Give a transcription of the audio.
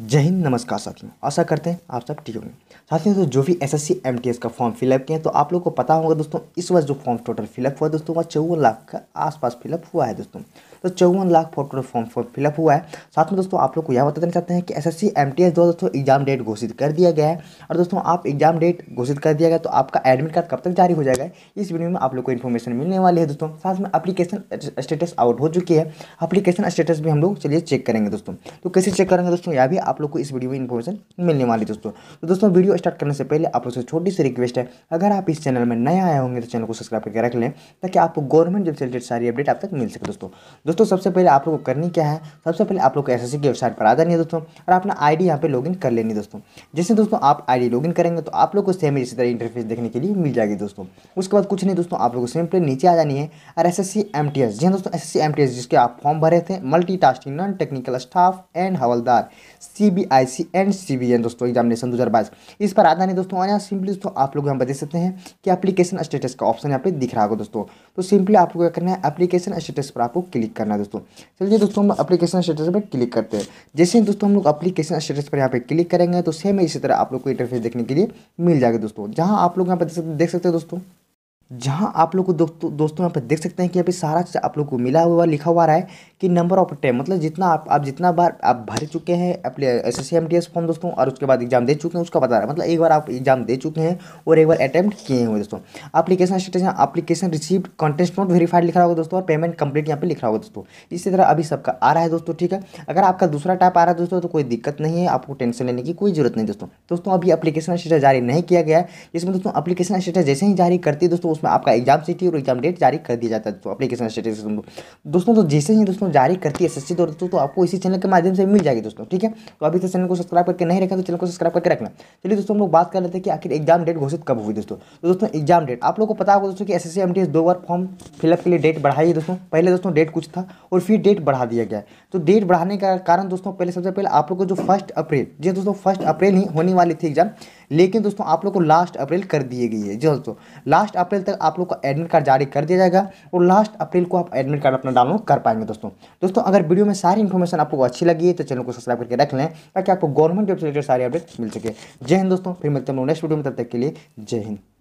जय हिंद नमस्कार साथियों आशा करते हैं आप सब ठीक होंगे साथियों तो जो भी S S C M T S का फॉर्म फिलअप किए हैं तो आप लोग को पता होगा दोस्तों इस वर्ष जो फॉर्म टोटल फिलअप हुआ है दोस्तों वह चौवन लाख का आसपास फिलअप हुआ है दोस्तों तो चौवन lakh photo form form fill up हुआ है साथ में दोस्तों आप लोग को यह बता देना चाहते हैं कि S S C M T S दोस्तों एग्जाम डेट घोषित कर दिया गया है और दोस्तों आप एग्जाम डेट घोषित कर दिया गया तो आपका एडमिट कार्ड कब तक जारी हो जाएगा इस वीडियो में आप लोग को इन्फॉर्मेशन मिलने वाली है दोस्तों साथ में अप्लीकेशन स्टेटस आउट हो चुकी है अप्लीकेशन स्टेटस भी हम लोग चलिए चेक करेंगे दोस्तों तो कैसे चेक करेंगे दोस्तों यह भी आप लोग को इस वीडियो में इन्फॉर्मेशन मिलने वाली दोस्तों तो दोस्तों वीडियो स्टार्ट करने से पहले आप लोग से छोटी सी रिक्वेस्ट है अगर आप इस चैनल में नए आए होंगे तो चैनल को सब्सक्राइब करके रख लें ताकि आपको गवर्नमेंट जब से सारी अपडेट आप तक मिल सके दोस्तों दोस्तों सबसे पहले आप लोग को करनी क्या है सबसे पहले आप लोग को एस की वेबसाइट पर आ जानी है दोस्तों और अपना आईडी यहाँ पे लॉगिन कर लेनी दोस्तों जैसे दोस्तों आप आईडी लॉगिन करेंगे तो आप लोग को सेम इसी तरह इंटरफेस देखने के लिए मिल जाएगी दोस्तों उसके बाद कुछ नहीं दोस्तों आप लोग को पे नीचे आ जानी है और S S C M T S जी हाँ दोस्तों S S C M T S जिसके आप फॉर्म भरे थे multi tasking non technical staff and हवलदार C B I C and C B N दोस्तों एग्जामिनेशन दो हज़ार बाईस इस पर आ जानी दोस्तों और यहाँ सिंपली दोस्तों आप लोग यहाँ पर देख सकते हैं कि एप्लीकेशन स्टेटस का ऑप्शन यहाँ पे दिख रहा होगा दोस्तों तो सिंपली आप लोग क्या करना है एप्लीकेशन स्टेटस पर आपको क्लिक करना है दोस्तों चलिए दोस्तों हम अपलीकेशन स्टेटस पर क्लिक करते हैं जैसे ही दोस्तों हम लोग अपलीकेशन स्टेटस पर यहाँ पे क्लिक करेंगे तो सेम इसी तरह आप लोग को इंटरफेस देखने के लिए मिल जाएगा दोस्तों जहाँ आप लोग यहाँ पर देख सकते हैं दोस्तों जहां आप लोग को दोस्तों दोस्तों यहाँ पर देख सकते हैं कि अभी सारा चीज़ आप लोग को मिला हुआ लिखा हुआ रहा है कि नंबर ऑफ टाइम मतलब जितना आप आप जितना बार आप भर चुके हैं अपने एस एस फॉर्म दोस्तों और उसके बाद एग्जाम दे चुके हैं उसका बता रहा है मतलब एक बार आप एग्जाम दे चुके हैं और एक बार अटैम्प्ट किए हुए दोस्तों अपलीकेशन स्टेटस यहाँ application receive contest not verified लिखा होगा दोस्तों और पेमेंट कंप्लीट यहाँ पर रहा होगा दोस्तों इसी तरह अभी सबका आ रहा है दोस्तों ठीक है अगर आपका दूसरा टाइप आ रहा है दोस्तों तो कोई दिक्कत नहीं है आपको टेंशन लेने की कोई जरूरत नहीं दोस्तों दोस्तों अभी अपलीकेशन स्टेटस जारी नहीं किया गया है जिसमें दोस्तों अपलीकेशन स्टेटस जैसे ही जारी करती है दोस्तों उसमें आपका एग्जाम सिटी और एग्जाम डेट जारी कर दिया जाता है तो अपलीकेशन स्टेटस दोस्तों तो जैसे ही दोस्तों जारी करती है एस दोस्तों तो आपको इसी चैनल के माध्यम से मिल जाएगी दोस्तों ठीक है तो अभी तो चैनल को सब्सक्राइब करके नहीं रखा तो चैनल को सब्सक्राइब करके रखना चलिए दोस्तों हम लोग बात कर लेते हैं कि आखिर एग्जाम डेट घोषित कब हुई दोस्तों तो दोस्तों एग्जाम डेट आप लोग को पता होगा दोस्तों की एस एस दो बार फॉर्म फिलअप के लिए डेट बढ़ाई है दोस्तों पहले दोस्तों डेट कुछ था और फिर डेट बढ़ा दिया गया तो डेट बढ़ाने का कारण दोस्तों पहले सबसे पहले आप लोग को जो फर्स्ट अप्रैल जी हाँ दोस्तों फर्स्ट अप्रैल ही होने वाली थी एग्जाम लेकिन दोस्तों आप लोग को लास्ट अप्रैल कर दिए गई है जी हाँ दोस्तों लास्ट अप्रैल तक आप लोग को एडमिट कार्ड जारी कर दिया जाएगा और लास्ट अप्रैल को आप एडमिट कार्ड अपना डाउनलोड कर पाएंगे दोस्तों दोस्तों अगर वीडियो में सारी इन्फॉर्मेशन आपको अच्छी लगी है तो चैनल को सब्सक्राइब करके रख लें ताकि आपको गवर्नमेंट जॉब से रिलेटेड सारी अपडेट्स मिल सके जय हिंद दोस्तों फिर मिलते हैं नेक्स्ट वीडियो में तब तक के लिए जय हिंद